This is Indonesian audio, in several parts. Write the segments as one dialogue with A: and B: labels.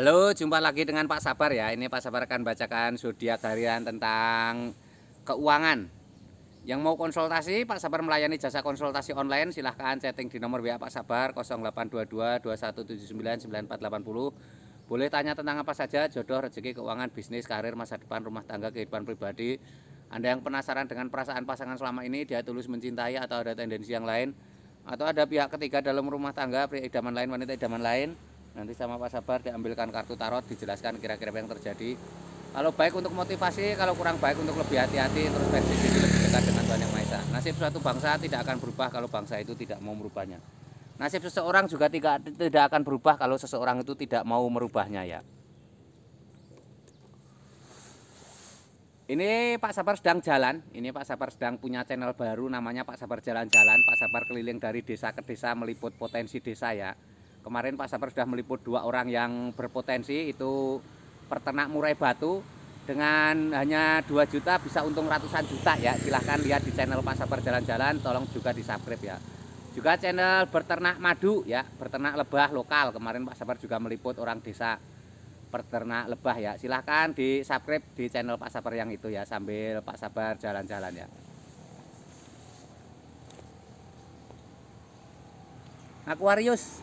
A: Halo, jumpa lagi dengan Pak Sabar ya. Ini Pak Sabar akan bacakan zodiak harian tentang keuangan. Yang mau konsultasi, Pak Sabar melayani jasa konsultasi online. Silahkan chatting di nomor WA Pak Sabar 082221799480. Boleh tanya tentang apa saja, jodoh, rezeki, keuangan, bisnis, karir, masa depan, rumah tangga, kehidupan pribadi. Anda yang penasaran dengan perasaan pasangan selama ini, dia tulus mencintai atau ada tendensi yang lain, atau ada pihak ketiga dalam rumah tangga, pria idaman lain, wanita idaman lain, nanti sama Pak Sabar diambilkan kartu tarot dijelaskan kira-kira yang terjadi kalau baik untuk motivasi kalau kurang baik untuk lebih hati-hati introspeksi diri lebih dekat dengan Tuhan Yang Maha Esa nasib suatu bangsa tidak akan berubah kalau bangsa itu tidak mau merubahnya nasib seseorang juga tidak tidak akan berubah kalau seseorang itu tidak mau merubahnya ya Ini Pak Sabar sedang jalan. Ini Pak Sabar sedang punya channel baru namanya Pak Sabar Jalan-Jalan. Pak Sabar keliling dari desa ke desa meliput potensi desa ya kemarin Pak Sabar sudah meliput dua orang yang berpotensi itu peternak murai batu dengan hanya 2 juta bisa untung ratusan juta ya silahkan lihat di channel Pak Sabar Jalan-Jalan tolong juga di subscribe ya juga channel berternak madu ya berternak lebah lokal kemarin Pak Sabar juga meliput orang desa peternak lebah ya silahkan di subscribe di channel Pak Sabar yang itu ya sambil Pak Sabar jalan-jalan ya Aquarius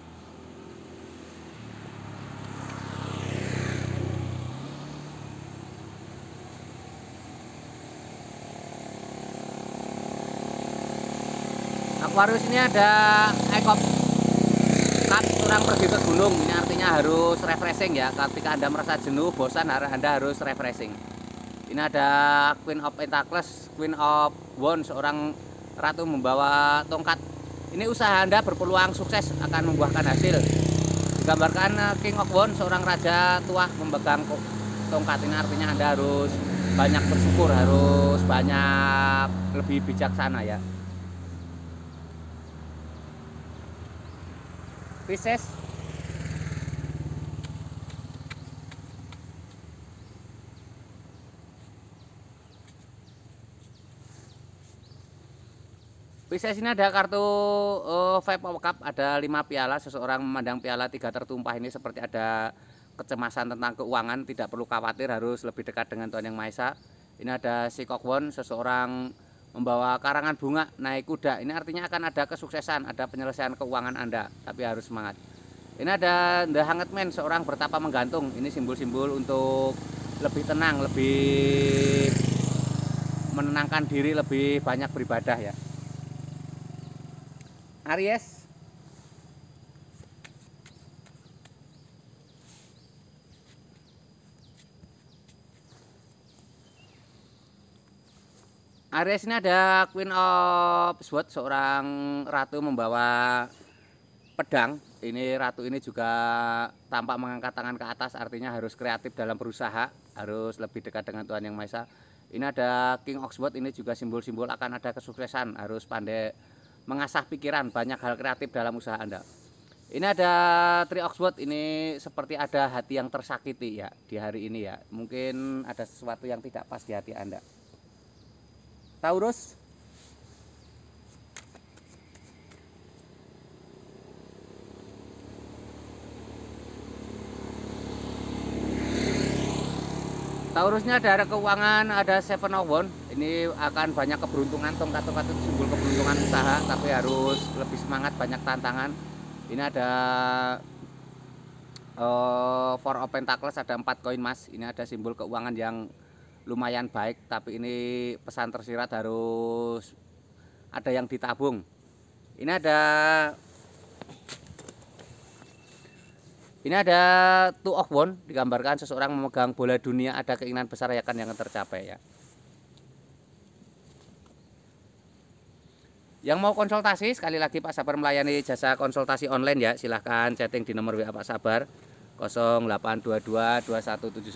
A: Aquarius ini ada ekop cut kan kurang pergi ke gunung ini artinya harus refreshing ya ketika anda merasa jenuh bosan anda harus refreshing ini ada Queen of Pentacles Queen of Wands seorang ratu membawa tongkat ini usaha anda berpeluang sukses akan membuahkan hasil digambarkan eh, King of Wands seorang raja tua memegang tongkat ini artinya anda harus banyak bersyukur harus banyak lebih bijaksana ya Pisces Pisces ini ada kartu uh, Five Power Cup, ada lima piala. Seseorang memandang piala tiga tertumpah ini seperti ada kecemasan tentang keuangan, tidak perlu khawatir harus lebih dekat dengan Tuhan Yang Maha Esa. Ini ada si Kokwon, seseorang membawa karangan bunga naik kuda. Ini artinya akan ada kesuksesan, ada penyelesaian keuangan Anda, tapi harus semangat. Ini ada The Hangat Man, seorang bertapa menggantung. Ini simbol-simbol untuk lebih tenang, lebih menenangkan diri, lebih banyak beribadah ya. Aries Area ini ada Queen of Swords, seorang ratu membawa pedang. Ini ratu ini juga tampak mengangkat tangan ke atas, artinya harus kreatif dalam berusaha, harus lebih dekat dengan Tuhan Yang Maha Esa. Ini ada King Oxford ini juga simbol-simbol akan ada kesuksesan, harus pandai mengasah pikiran, banyak hal kreatif dalam usaha Anda. Ini ada Tri Oxford ini seperti ada hati yang tersakiti ya di hari ini ya. Mungkin ada sesuatu yang tidak pas di hati Anda. Taurus Taurusnya ada keuangan, ada Seven of oh One. Ini akan banyak keberuntungan, tongkat-tongkat itu simbol keberuntungan usaha, tapi harus lebih semangat, banyak tantangan. Ini ada uh, Four of Pentacles, ada empat koin emas. Ini ada simbol keuangan yang lumayan baik tapi ini pesan tersirat harus ada yang ditabung ini ada ini ada two of one digambarkan seseorang memegang bola dunia ada keinginan besar ya kan yang tercapai ya Yang mau konsultasi sekali lagi Pak Sabar melayani jasa konsultasi online ya. Silahkan chatting di nomor WA Pak Sabar 0822 2179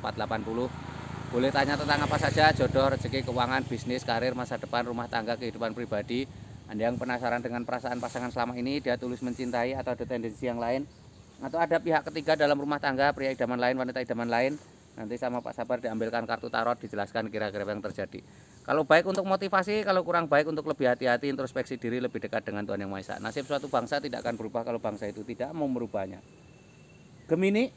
A: 9480 boleh tanya tentang apa saja, jodoh, rezeki, keuangan, bisnis, karir, masa depan, rumah tangga, kehidupan pribadi. Anda yang penasaran dengan perasaan pasangan selama ini, dia tulis mencintai atau ada tendensi yang lain. Atau ada pihak ketiga dalam rumah tangga, pria idaman lain, wanita idaman lain. Nanti sama Pak Sabar diambilkan kartu tarot, dijelaskan kira-kira yang terjadi. Kalau baik untuk motivasi, kalau kurang baik untuk lebih hati-hati, introspeksi diri, lebih dekat dengan Tuhan Yang Maha Esa. Nasib suatu bangsa tidak akan berubah kalau bangsa itu tidak mau merubahnya. Gemini,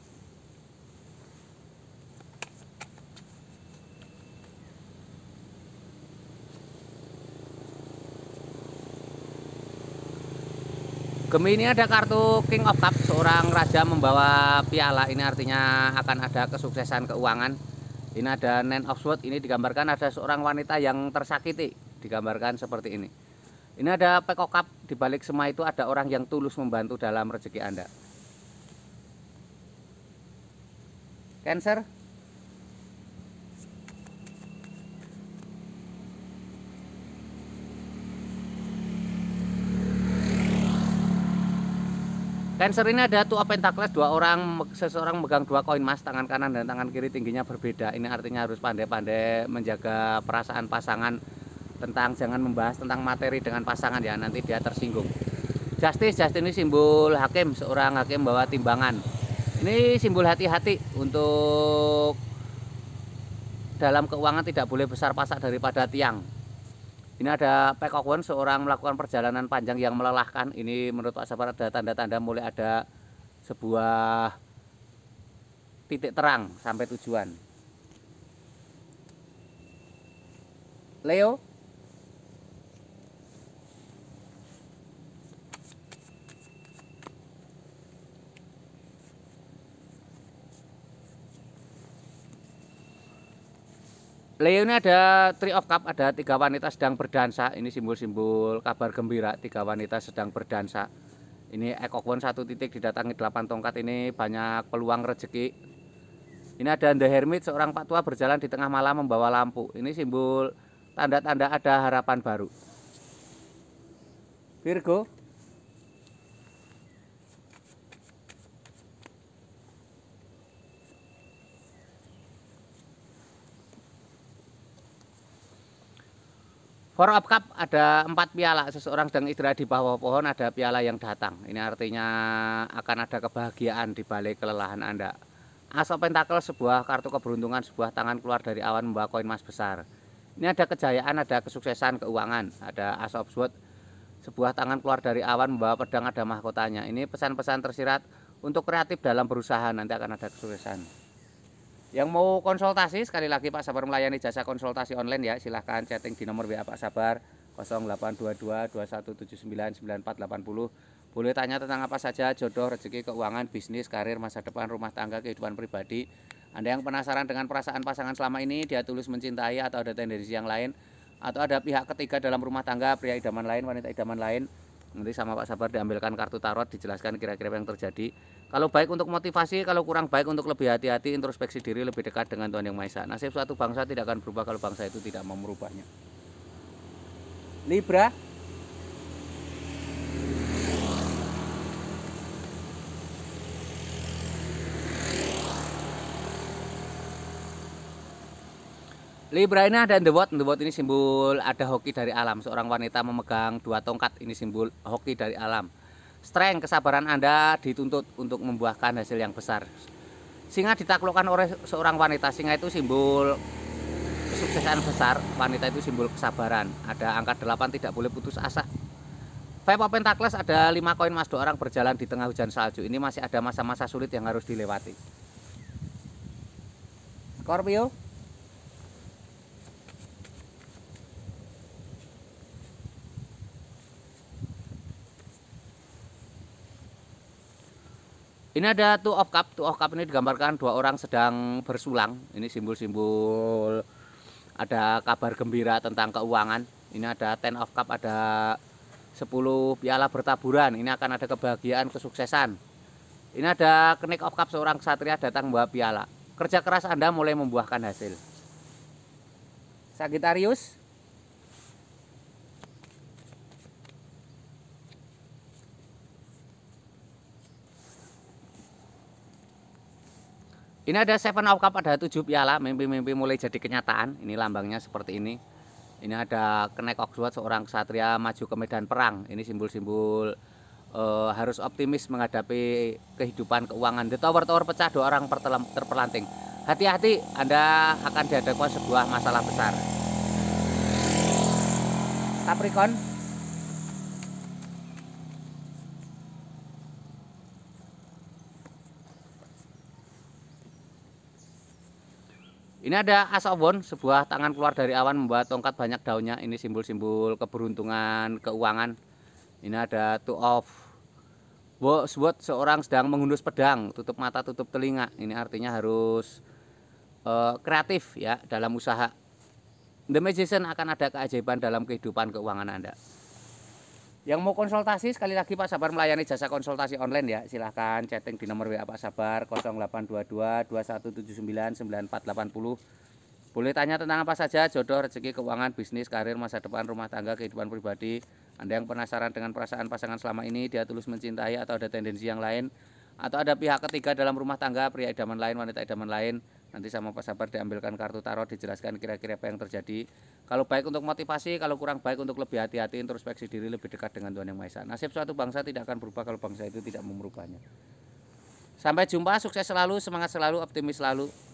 A: Gemi ini ada kartu King of Cup, seorang raja membawa piala. Ini artinya akan ada kesuksesan keuangan. Ini ada Nine of Swords, ini digambarkan ada seorang wanita yang tersakiti, digambarkan seperti ini. Ini ada Peko Cup, di balik semua itu ada orang yang tulus membantu dalam rezeki Anda. Cancer Cancer ini ada tua pentakles dua orang seseorang megang dua koin emas tangan kanan dan tangan kiri tingginya berbeda. Ini artinya harus pandai-pandai menjaga perasaan pasangan tentang jangan membahas tentang materi dengan pasangan ya nanti dia tersinggung. Justice Justice ini simbol hakim seorang hakim bawa timbangan. Ini simbol hati-hati untuk dalam keuangan tidak boleh besar pasak daripada tiang. Ini ada Pak Kokwen seorang melakukan perjalanan panjang yang melelahkan. Ini menurut Pak Sabar ada tanda-tanda mulai ada sebuah titik terang sampai tujuan. Leo Leo iya, ini ada Three of Cup, ada tiga wanita sedang berdansa. Ini simbol-simbol kabar gembira, tiga wanita sedang berdansa. Ini ekokwon satu titik didatangi delapan tongkat ini banyak peluang rezeki. Ini ada The Hermit, seorang pak tua berjalan di tengah malam membawa lampu. Ini simbol tanda-tanda ada harapan baru. Virgo, For Up Cup ada empat piala, seseorang sedang istirahat di bawah pohon ada piala yang datang. Ini artinya akan ada kebahagiaan di balik kelelahan Anda. asap pentakel sebuah kartu keberuntungan, sebuah tangan keluar dari awan membawa koin emas besar. Ini ada kejayaan, ada kesuksesan keuangan, ada as of sword, sebuah tangan keluar dari awan membawa pedang ada mahkotanya. Ini pesan-pesan tersirat untuk kreatif dalam berusaha nanti akan ada kesuksesan. Yang mau konsultasi sekali lagi Pak Sabar melayani jasa konsultasi online ya. Silahkan chatting di nomor WA Pak Sabar 0822 2179 Boleh tanya tentang apa saja, jodoh, rezeki, keuangan, bisnis, karir, masa depan, rumah tangga, kehidupan pribadi. Anda yang penasaran dengan perasaan pasangan selama ini, dia tulus mencintai atau ada tendensi yang lain, atau ada pihak ketiga dalam rumah tangga, pria idaman lain, wanita idaman lain, nanti sama Pak Sabar diambilkan kartu tarot, dijelaskan kira-kira yang terjadi. Kalau baik untuk motivasi, kalau kurang baik untuk lebih hati-hati, introspeksi diri lebih dekat dengan Tuhan Yang Maha Esa. Nasib suatu bangsa tidak akan berubah kalau bangsa itu tidak mau merubahnya. Libra Libra ini ada the word, the word ini simbol ada hoki dari alam. Seorang wanita memegang dua tongkat, ini simbol hoki dari alam strength kesabaran Anda dituntut untuk membuahkan hasil yang besar. Singa ditaklukkan oleh seorang wanita. Singa itu simbol kesuksesan besar, wanita itu simbol kesabaran. Ada angka 8 tidak boleh putus asa. Five of Pentacles ada 5 koin mas dua orang berjalan di tengah hujan salju. Ini masih ada masa-masa sulit yang harus dilewati. Scorpio Ini ada two of cup. Two of cup ini digambarkan dua orang sedang bersulang. Ini simbol-simbol ada kabar gembira tentang keuangan. Ini ada ten of cup, ada sepuluh piala bertaburan. Ini akan ada kebahagiaan, kesuksesan. Ini ada kenik of cup seorang satria datang membawa piala. Kerja keras Anda mulai membuahkan hasil. Sagitarius Ini ada Seven of Cup, ada tujuh piala, mimpi-mimpi mulai jadi kenyataan. Ini lambangnya seperti ini. Ini ada kenek Oxford, seorang ksatria maju ke medan perang. Ini simbol-simbol uh, harus optimis menghadapi kehidupan keuangan. The Tower Tower pecah, dua orang terpelanting. Hati-hati, Anda akan dihadapkan sebuah masalah besar. Capricorn Ini ada as of sebuah tangan keluar dari awan membuat tongkat banyak daunnya. Ini simbol-simbol keberuntungan, keuangan. Ini ada two of buat seorang sedang mengundus pedang, tutup mata, tutup telinga. Ini artinya harus uh, kreatif ya dalam usaha. The Magician akan ada keajaiban dalam kehidupan keuangan Anda. Yang mau konsultasi sekali lagi Pak Sabar melayani jasa konsultasi online ya. Silahkan chatting di nomor WA Pak Sabar 0822 2179 Boleh tanya tentang apa saja, jodoh, rezeki, keuangan, bisnis, karir, masa depan, rumah tangga, kehidupan pribadi. Anda yang penasaran dengan perasaan pasangan selama ini, dia tulus mencintai atau ada tendensi yang lain, atau ada pihak ketiga dalam rumah tangga, pria idaman lain, wanita idaman lain, nanti sama Pak Sabar diambilkan kartu tarot dijelaskan kira-kira apa yang terjadi kalau baik untuk motivasi kalau kurang baik untuk lebih hati-hati introspeksi diri lebih dekat dengan Tuhan Yang Maha Esa nasib suatu bangsa tidak akan berubah kalau bangsa itu tidak memerubahnya sampai jumpa sukses selalu semangat selalu optimis selalu